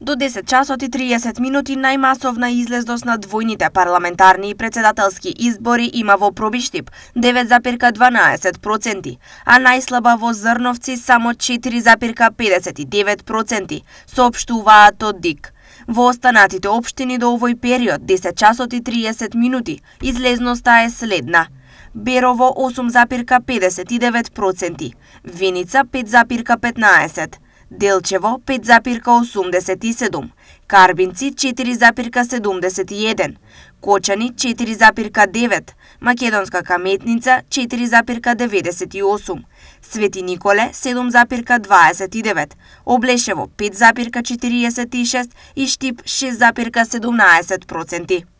До 10 часот и 30 минути најмасовна излездост на двојните парламентарни и председателски избори има во Пробиштип 9,12%, а најслаба во Зрновци само 4,59%, соопштуваат од ДИК. Во останатите општини до овој период 10 часот и 30 минути излезноста е следна. Берово 8,59%, Виница 5,15%, Делчево 5,87, Карбинци 4,71, Кочани 4,9, Македонска Каметница 4,98, Свети Николе 7,29, Облешево 5,46 и Штип 6,17